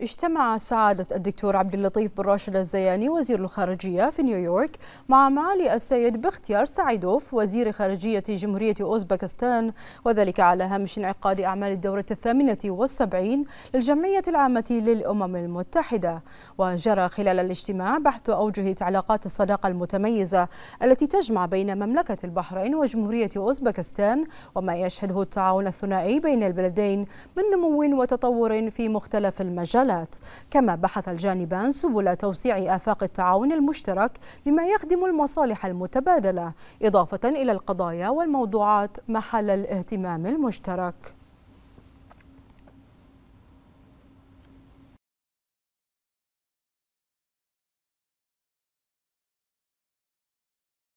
اجتمع سعادة الدكتور عبد اللطيف بن راشد الزياني وزير الخارجية في نيويورك مع معالي السيد بختيار سعيدوف وزير خارجية جمهورية أوزبكستان وذلك على هامش انعقاد أعمال الدورة الثامنة والسبعين للجمعية العامة للأمم المتحدة وجرى خلال الاجتماع بحث أوجه علاقات الصداقة المتميزة التي تجمع بين مملكة البحرين وجمهورية أوزبكستان وما يشهده التعاون الثنائي بين البلدين من نمو وتطور في مختلف المجالات الاتصالات كما بحث الجانبان سبل توسيع آفاق التعاون المشترك بما يخدم المصالح المتبادلة إضافة إلى القضايا والموضوعات محل الاهتمام المشترك